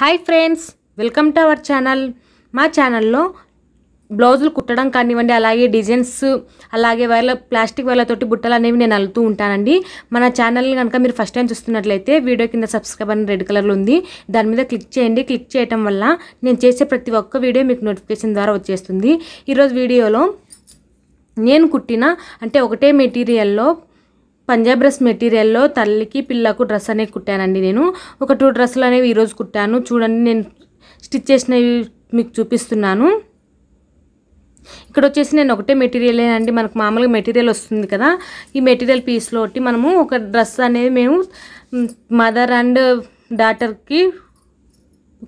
hi friends welcome to our channel మా ఛానల్లో బ్లౌజులు కుట్టడం కానివ్వండి అలాగే డిజైన్స్ అలాగే వైర్ల ప్లాస్టిక్ వైర్లతోటి బుట్టలు అనేవి నేను అల్లుతూ ఉంటానండి మన ఛానల్ కనుక మీరు ఫస్ట్ టైం చూస్తున్నట్లయితే వీడియో కింద సబ్స్క్రైబ్ అని రెడ్ కలర్లో ఉంది దాని మీద క్లిక్ చేయండి క్లిక్ చేయటం వల్ల నేను చేసే ప్రతి ఒక్క వీడియో మీకు నోటిఫికేషన్ ద్వారా వచ్చేస్తుంది ఈరోజు వీడియోలో నేను కుట్టిన అంటే ఒకటే మెటీరియల్లో పంజాబ్ డ్రెస్ మెటీరియల్లో తల్లికి పిల్లకు డ్రెస్ అనేది కుట్టానండి నేను ఒక టూ డ్రెస్సులు అనేవి ఈరోజు కుట్టాను చూడండి నేను స్టిచ్ చేసినవి మీకు చూపిస్తున్నాను ఇక్కడ వచ్చేసి నేను ఒకటే మెటీరియల్ అండి మనకు మామూలుగా మెటీరియల్ వస్తుంది కదా ఈ మెటీరియల్ పీస్లో ఒకటి మనము ఒక డ్రెస్ అనేది మేము మదర్ అండ్ డాటర్కి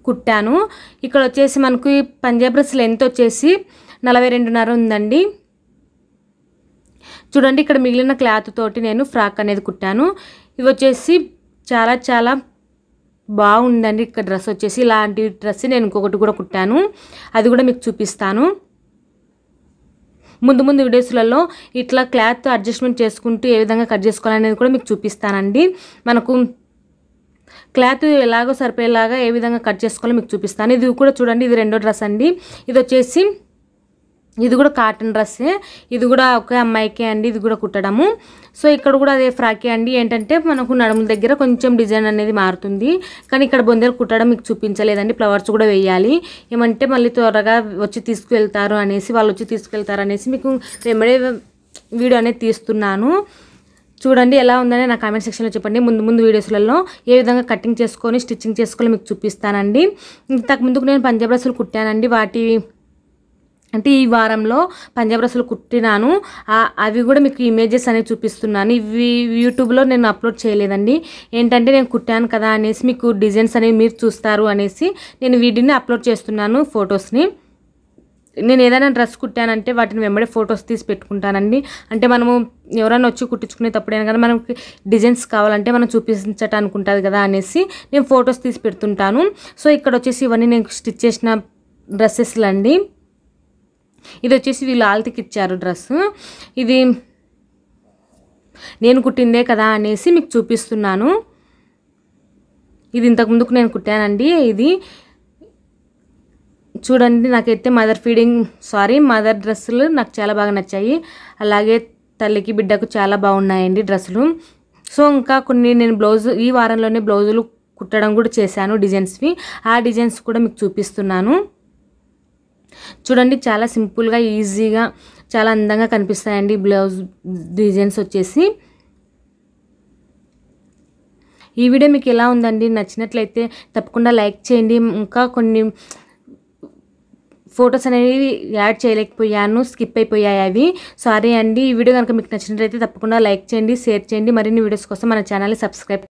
కుట్టాను ఇక్కడ వచ్చేసి మనకు ఈ పంజాబ్ డ్రెస్ లెంత్ వచ్చేసి నలభై రెండున్నర ఉందండి చూడండి ఇక్కడ మిగిలిన క్లాత్ తోటి నేను ఫ్రాక్ అనేది కుట్టాను ఇవి వచ్చేసి చాలా చాలా బాగుందండి ఇక్కడ డ్రెస్ వచ్చేసి ఇలాంటి డ్రెస్ నేను ఇంకొకటి కూడా కుట్టాను అది కూడా మీకు చూపిస్తాను ముందు ముందు వీడియోస్లలో ఇట్లా క్లాత్ అడ్జస్ట్మెంట్ చేసుకుంటూ ఏ విధంగా కట్ చేసుకోవాలనేది కూడా మీకు చూపిస్తానండి మనకు క్లాత్ ఎలాగో సరిపోయేలాగా ఏ విధంగా కట్ చేసుకోవాలో మీకు చూపిస్తాను ఇది కూడా చూడండి ఇది రెండో డ్రెస్ అండి ఇది వచ్చేసి ఇది కూడా కాటన్ డ్రెస్సే ఇది కూడా ఒకే అమ్మాయికే అండి ఇది కూడా కుట్టడము సో ఇక్కడ కూడా అదే ఫ్రాకే అండి ఏంటంటే మనకు నడుముల దగ్గర కొంచెం డిజైన్ అనేది మారుతుంది కానీ ఇక్కడ బొందెలు కుట్టడం మీకు చూపించలేదండి ఫ్లవర్స్ కూడా వేయాలి ఏమంటే మళ్ళీ త్వరగా వచ్చి తీసుకువెళ్తారు అనేసి వాళ్ళు వచ్చి తీసుకెళ్తారు అనేసి మీకు వెంబడే వీడియో అనేది తీస్తున్నాను చూడండి ఎలా ఉందని నా కామెంట్ సెక్షన్లో చెప్పండి ముందు ముందు వీడియోస్లలో ఏ విధంగా కటింగ్ చేసుకొని స్టిచ్చింగ్ చేసుకొని మీకు చూపిస్తానండి ఇంతకుముందుకు నేను పంజాబ్ డ్రెస్సులు కుట్టానండి వాటి అంటే ఈ వారంలో పంజాబ్ డ్రెస్సులు కుట్టినాను అవి కూడా మీకు ఇమేజెస్ అనేవి చూపిస్తున్నాను ఇవి యూట్యూబ్లో నేను అప్లోడ్ చేయలేదండి ఏంటంటే నేను కుట్టాను కదా అనేసి మీకు డిజైన్స్ అనేవి మీరు చూస్తారు అనేసి నేను వీడియోని అప్లోడ్ చేస్తున్నాను ఫొటోస్ని నేను ఏదైనా డ్రెస్ కుట్టానంటే వాటిని వెంబడే ఫొటోస్ తీసి పెట్టుకుంటానండి అంటే మనము ఎవరైనా వచ్చి కుట్టించుకునేటప్పుడైనా కదా మనకి డిజైన్స్ కావాలంటే మనం చూపించటానికి ఉంటుంది కదా అనేసి నేను ఫొటోస్ తీసి పెడుతుంటాను సో ఇక్కడ వచ్చేసి ఇవన్నీ నేను స్టిచ్ చేసిన డ్రెస్సెస్లు అండి ఇది వచ్చేసి వీళ్ళు ఆల్తికి ఇచ్చారు డ్రెస్సు ఇది నేను కుట్టిందే కదా అనేసి మీకు చూపిస్తున్నాను ఇది ఇంతకుముందుకు నేను కుట్టానండి ఇది చూడండి నాకైతే మదర్ ఫీడింగ్ సారీ మదర్ డ్రెస్సులు నాకు చాలా బాగా నచ్చాయి అలాగే తల్లికి బిడ్డకు చాలా బాగున్నాయండి డ్రెస్సులు సో ఇంకా కొన్ని నేను బ్లౌజ్ ఈ వారంలోనే బ్లౌజులు కుట్టడం కూడా చేశాను డిజైన్స్వి ఆ డిజైన్స్ కూడా మీకు చూపిస్తున్నాను చూడండి చాలా సింపుల్గా ఈజీగా చాలా అందంగా కనిపిస్తాయండి బ్లౌజ్ డిజైన్స్ వచ్చేసి ఈ వీడియో మీకు ఎలా ఉందండి నచ్చినట్లయితే తప్పకుండా లైక్ చేయండి ఇంకా కొన్ని ఫొటోస్ అనేవి యాడ్ చేయలేకపోయాను స్కిప్ అయిపోయాయి అవి సారీ అండి ఈ వీడియో కనుక మీకు నచ్చినట్లయితే తప్పకుండా లైక్ చేయండి షేర్ చేయండి మరిన్ని వీడియోస్ కోసం మన ఛానల్ని సబ్స్క్రైబ్